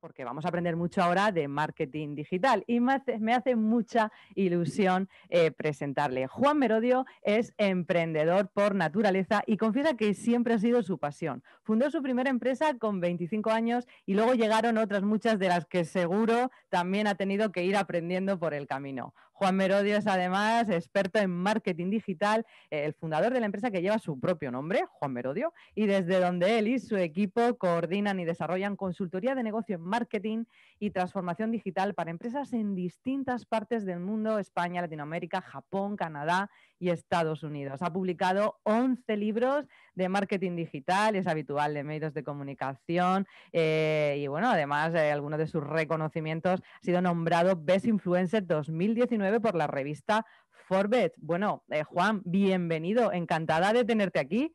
porque vamos a aprender mucho ahora de marketing digital y me hace mucha ilusión eh, presentarle. Juan Merodio es emprendedor por naturaleza y confiesa que siempre ha sido su pasión. Fundó su primera empresa con 25 años y luego llegaron otras muchas de las que seguro también ha tenido que ir aprendiendo por el camino. Juan Merodio es además experto en marketing digital, eh, el fundador de la empresa que lleva su propio nombre, Juan Merodio, y desde donde él y su equipo coordinan y desarrollan consultoría de negocio marketing y transformación digital para empresas en distintas partes del mundo, España, Latinoamérica, Japón, Canadá y Estados Unidos. Ha publicado 11 libros de marketing digital, es habitual de medios de comunicación eh, y bueno, además eh, algunos de sus reconocimientos ha sido nombrado Best Influencer 2019 por la revista Forbes. Bueno, eh, Juan, bienvenido, encantada de tenerte aquí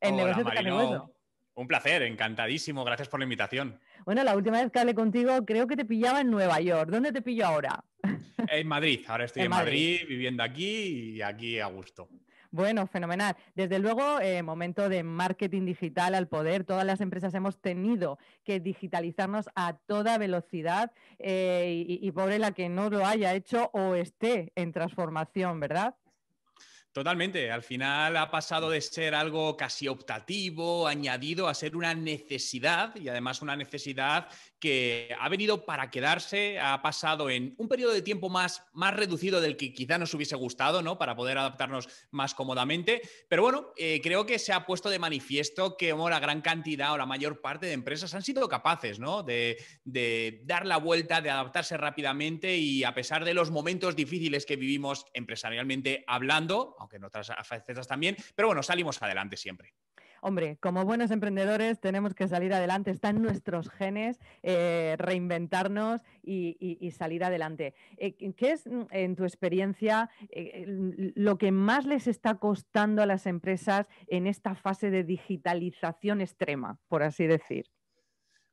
en Negocios de un placer, encantadísimo. Gracias por la invitación. Bueno, la última vez que hablé contigo creo que te pillaba en Nueva York. ¿Dónde te pillo ahora? En Madrid. Ahora estoy en, Madrid. viviendo aquí y aquí a gusto. Bueno, fenomenal. Desde luego, eh, momento de marketing digital al poder. Todas las empresas hemos tenido que digitalizarnos a toda velocidad eh, y, y pobre la que no lo haya hecho o esté en transformación, ¿verdad? Totalmente. Al final ha pasado mm. de ser algo casi optativo, añadido, a ser una necesidad y además una necesidad que ha venido para quedarse, ha pasado en un periodo de tiempo más, más reducido del que quizá nos hubiese gustado, ¿no? Para poder adaptarnos más cómodamente. Pero bueno, eh, creo que se ha puesto de manifiesto que la gran cantidad o la mayor parte de empresas han sido capaces, de dar la vuelta, de adaptarse rápidamente y a pesar de los momentos difíciles que vivimos empresarialmente hablando, aunque en otras facetas también, pero bueno, salimos adelante siempre. Hombre, como buenos emprendedores tenemos que salir adelante, están nuestros genes, eh, reinventarnos y, salir adelante. Eh, ¿Qué es, mm, en tu experiencia, eh, lo que más les está costando a las empresas en esta fase de digitalización extrema, por así decir?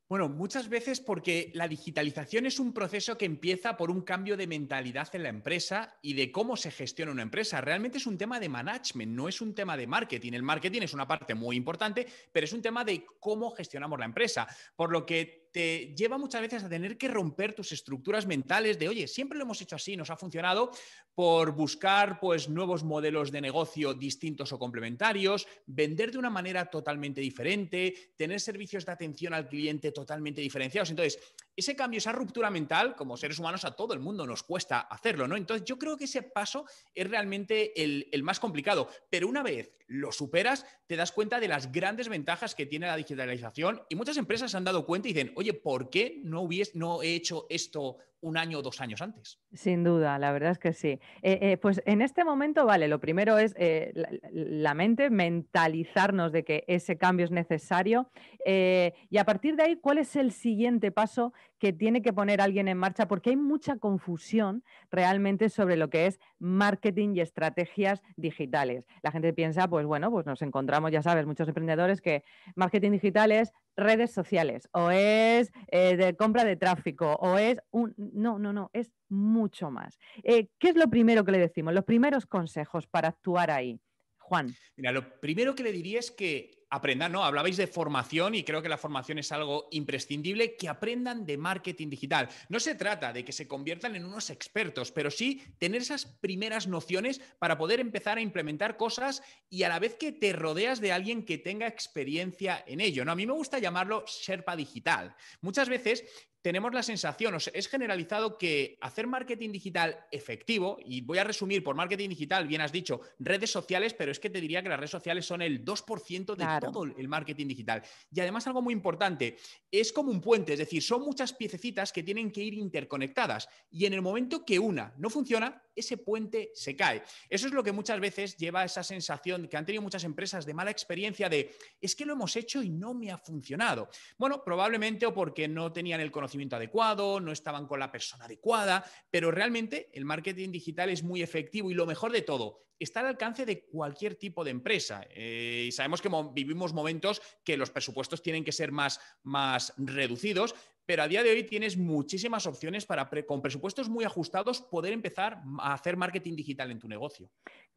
Bueno, muchas veces porque la digitalización es un proceso que empieza por un cambio de mentalidad en la empresa y de cómo se gestiona una empresa. Realmente es un tema de management, no es un tema de marketing. El marketing es una parte muy importante, pero es un tema de cómo gestionamos la empresa. Por lo que te lleva muchas veces a tener que romper tus estructuras mentales de, oye, siempre lo hemos hecho así, nos ha funcionado, por buscar pues, nuevos modelos de negocio distintos o complementarios, vender de una manera totalmente diferente, tener servicios de atención al cliente totalmente diferenciados. Entonces, ese cambio, esa ruptura mental, como seres humanos a todo el mundo nos cuesta hacerlo, ¿no? Entonces yo creo que ese paso es realmente el, más complicado, pero una vez lo superas, te das cuenta de las grandes ventajas que tiene la digitalización y muchas empresas se han dado cuenta y dicen, oye, ¿por qué no, hubies no he hecho esto un año o dos años antes. Sin duda, la verdad es que sí. Eh, eh, pues en este momento, vale, lo primero es eh, la, mente, mentalizarnos de que ese cambio es necesario. y a partir de ahí, ¿cuál es el siguiente paso que tiene que poner alguien en marcha porque hay mucha confusión realmente sobre lo que es marketing y estrategias digitales. La gente piensa, pues bueno, pues nos encontramos, ya sabes, muchos emprendedores que marketing digital es redes sociales o es eh, de compra de tráfico o es un... No, no, no, es mucho más. Eh, ¿Qué es lo primero que le decimos? Los primeros consejos para actuar ahí. Juan. Mira, lo primero que le diría es que aprendan, ¿no? Hablabais de formación y creo que la formación es algo imprescindible, que aprendan de marketing digital. No se trata de que se conviertan en unos expertos, pero sí tener esas primeras nociones para poder empezar a implementar cosas y a la vez que te rodeas de alguien que tenga experiencia en ello, ¿no? A mí me gusta llamarlo Sherpa digital. Muchas veces tenemos la sensación, es generalizado que hacer marketing digital efectivo, y voy a resumir por marketing digital, bien has dicho, redes sociales, pero es que te diría que las redes sociales son el 2% de todo el marketing digital. Y además algo muy importante, es como un puente, es decir, son muchas piececitas que tienen que ir interconectadas y en el momento que una no funciona, ese puente se cae. Eso es lo que muchas veces lleva a esa sensación que han tenido muchas empresas de mala experiencia de es que lo hemos hecho y no me ha funcionado. Bueno, probablemente o porque no tenían el conocimiento conocimiento adecuado, no estaban con la persona adecuada, pero realmente el marketing digital es muy efectivo y lo mejor de todo, está al alcance de cualquier tipo de empresa. Eh, y sabemos que vivimos momentos que los presupuestos tienen que ser más, más reducidos, pero a día de hoy tienes muchísimas opciones para, con presupuestos muy ajustados, poder empezar a hacer marketing digital en tu negocio.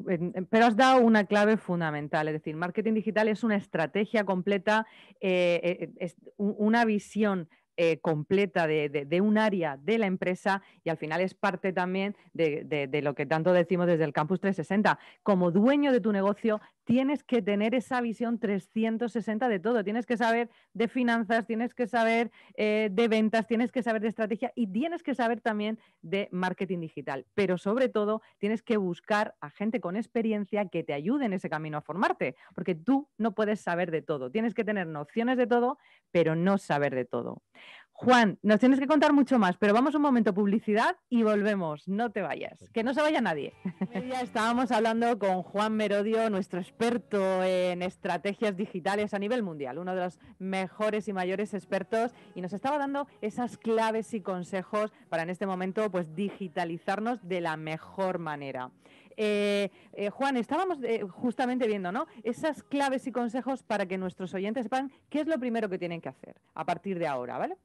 Em, em, pero has dado una clave fundamental, es decir, marketing digital es una estrategia completa, eh, eh, es una visión eh, completa de, un área de la empresa y al final es parte también de, de, lo que tanto decimos desde el Campus 360. Como dueño de tu negocio, tienes que tener esa visión 360 de todo. Tienes que saber de finanzas, tienes que saber eh, de ventas, tienes que saber de estrategia y tienes que saber también de marketing digital. Pero sobre todo, tienes que buscar a gente con experiencia que te ayude en ese camino a formarte, porque tú no puedes saber de todo. Tienes que tener nociones de todo, pero no saber de todo. Juan, nos tienes que contar mucho más, pero vamos un momento publicidad y volvemos. No te vayas, que no se vaya nadie. ya estábamos hablando con Juan Merodio, nuestro experto en estrategias digitales a nivel mundial, uno de los mejores y mayores expertos, y nos estaba dando esas claves y consejos para en este momento pues digitalizarnos de la mejor manera. Eh, eh, Juan, estábamos eh, justamente viendo, ¿no? Esas claves y consejos para que nuestros oyentes sepan qué es lo primero que tienen que hacer a partir de ahora, ¿vale?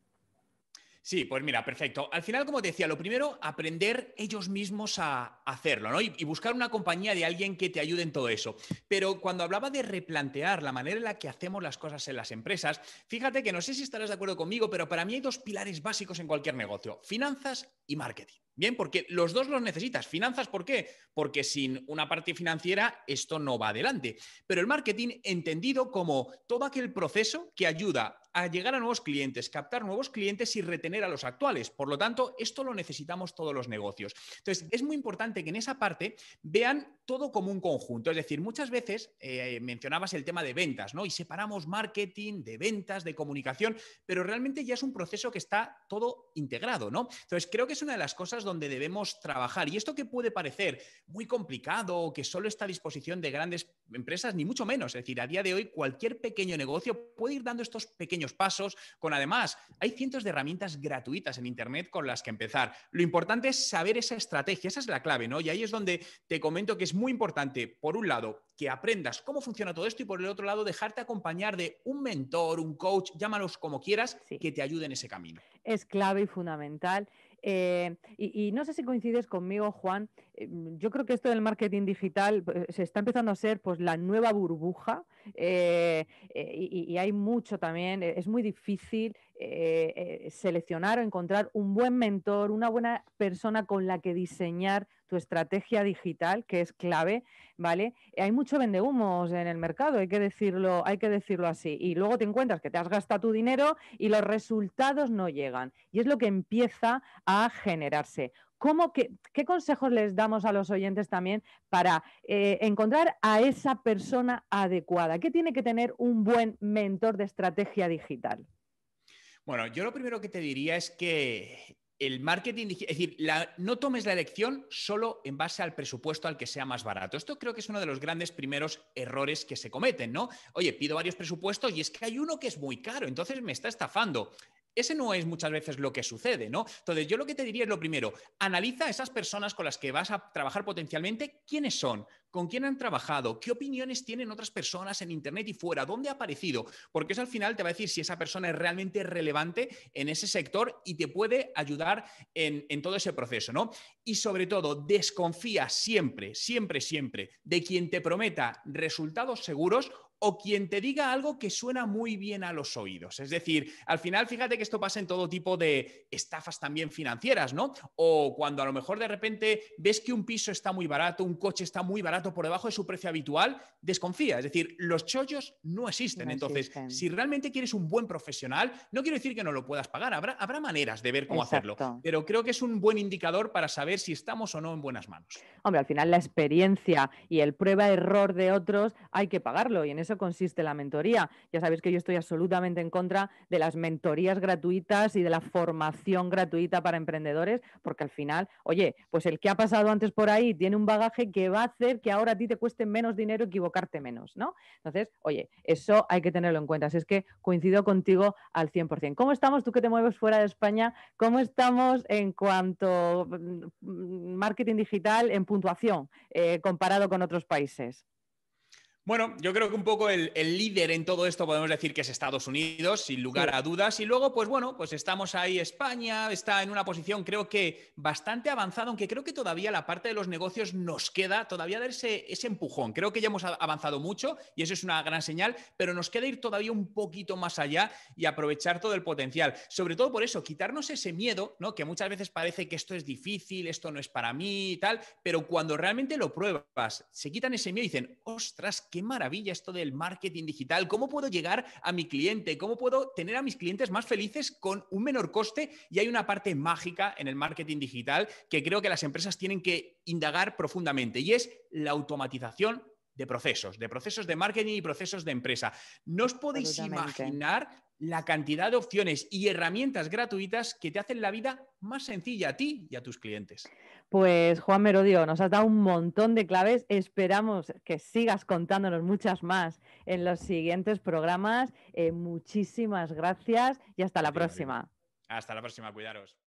Sí, pues mira, perfecto. Al final, como te decía, lo primero, aprender ellos mismos a hacerlo, ¿no? Y, buscar una compañía de alguien que te ayude en todo eso. Pero cuando hablaba de replantear la manera en la que hacemos las cosas en las empresas, fíjate que no sé si estarás de acuerdo conmigo, pero para mí hay dos pilares básicos en cualquier negocio, finanzas y marketing. Bien, porque los dos los necesitas. Finanzas, ¿por qué? Porque sin una parte financiera esto no va adelante. Pero el marketing entendido como todo aquel proceso que ayuda a llegar a nuevos clientes, captar nuevos clientes y retener a los actuales. Por lo tanto, esto lo necesitamos todos los negocios. Entonces, es muy importante que en esa parte vean todo como un conjunto. Es decir, muchas veces eh, mencionabas el tema de ventas, ¿no? Y separamos marketing de ventas, de comunicación, pero realmente ya es un proceso que está todo integrado, ¿no? Entonces, creo que es una de las cosas donde debemos trabajar. Y esto que puede parecer muy complicado o que solo está a disposición de grandes empresas, ni mucho menos. Es decir, a día de hoy cualquier pequeño negocio puede ir dando estos pequeños pasos con además, hay cientos de herramientas gratuitas en Internet con las que empezar. Lo importante es saber esa estrategia, esa es la clave, ¿no? Y ahí es donde te comento que es muy importante, por un lado, que aprendas cómo funciona todo esto y por el otro lado, dejarte acompañar de un mentor, un coach, llámalos como quieras, que te ayude en ese camino. Es clave y fundamental. Eh, y, no sé si coincides conmigo, Juan, Em, yo creo que esto del marketing digital eh, se está empezando a ser pues la nueva burbuja eh, eh, y, hay mucho también, e, es muy difícil seleccionar o encontrar un buen mentor, una buena persona con la que diseñar tu estrategia digital, que es clave, ¿vale? Hay mucho vendehumos en el mercado, hay que decirlo, hay que decirlo así. Y luego te encuentras que te has gastado tu dinero y los resultados no llegan. Y es lo que empieza a generarse qué, consejos les damos a los oyentes también para eh, encontrar a esa persona adecuada? ¿Qué tiene que tener un buen mentor de estrategia digital? Bueno, yo lo primero que te diría es que el marketing, es decir, no tomes la elección solo en base al presupuesto al que sea más barato. Esto creo que es uno de los grandes primeros errores que se cometen, ¿no? Oye, pido varios presupuestos y es que hay uno que es muy caro, entonces me está estafando ese no es muchas veces lo que sucede, ¿no? Entonces, yo lo que te diría es lo primero, analiza esas personas con las que vas a trabajar potencialmente, quiénes son, con quién han trabajado, qué opiniones tienen otras personas en Internet y fuera, dónde ha aparecido, porque eso al final te va a decir si esa persona es realmente relevante en ese sector y te puede ayudar en, en todo ese proceso, ¿no? Y sobre todo, desconfía siempre, siempre, siempre de quien te prometa resultados seguros o quien te diga algo que suena muy bien a los oídos. Es decir, al final fíjate que esto pasa en todo tipo de estafas también financieras, ¿no? O cuando a lo mejor de repente ves que un piso está muy barato, un coche está muy barato por debajo de su precio habitual, desconfía. Es decir, los chollos no existen. Entonces, si realmente quieres un buen profesional, no quiero decir que no lo puedas pagar, habrá, habrá maneras de ver cómo hacerlo, pero creo que es un buen indicador para saber si estamos o no en buenas manos. Hombre, al final la experiencia y el prueba-error de otros hay que pagarlo y eso consiste la mentoría. Ya sabéis que yo estoy absolutamente en contra de las mentorías gratuitas y de la formación gratuita para emprendedores, porque al final, oye, pues el que ha pasado antes por ahí tiene un bagaje que va a hacer que ahora a ti te cueste menos dinero equivocarte menos, ¿no? Entonces, oye, eso hay que tenerlo en cuenta. Así es que coincido contigo al 100%. ¿Cómo estamos tú que te mueves fuera de España? ¿Cómo estamos en cuanto mm, mm, marketing digital en puntuación eh, comparado con otros países? Bueno, yo creo que un poco el, líder en todo esto podemos decir que es Estados Unidos, sin lugar a dudas. Y luego, pues bueno, pues estamos ahí, España está en una posición creo que bastante avanzada, aunque creo que todavía la parte de los negocios nos queda todavía dar ese, empujón. Creo que ya hemos avanzado mucho y eso es una gran señal, pero nos queda ir todavía un poquito más allá y aprovechar todo el potencial. Sobre todo por eso, quitarnos ese miedo, ¿no? Que muchas veces parece que esto es difícil, esto no es para mí y tal, pero cuando realmente lo pruebas, se quitan ese miedo y dicen, ostras, qué maravilla esto del marketing digital, cómo puedo llegar a mi cliente, cómo puedo tener a mis clientes más felices con un menor coste. Y hay una parte mágica en el marketing digital que creo que las empresas tienen que indagar profundamente y es la automatización de procesos, de procesos de marketing y procesos de empresa. No os podéis imaginar la cantidad de opciones y herramientas gratuitas que te hacen la vida más sencilla a ti y a tus clientes. Pues Juan Merodio, nos has dado un montón de claves. Esperamos que sigas contándonos muchas más en los siguientes programas. Eh, muchísimas gracias y hasta la próxima. Hasta la próxima, cuidaros.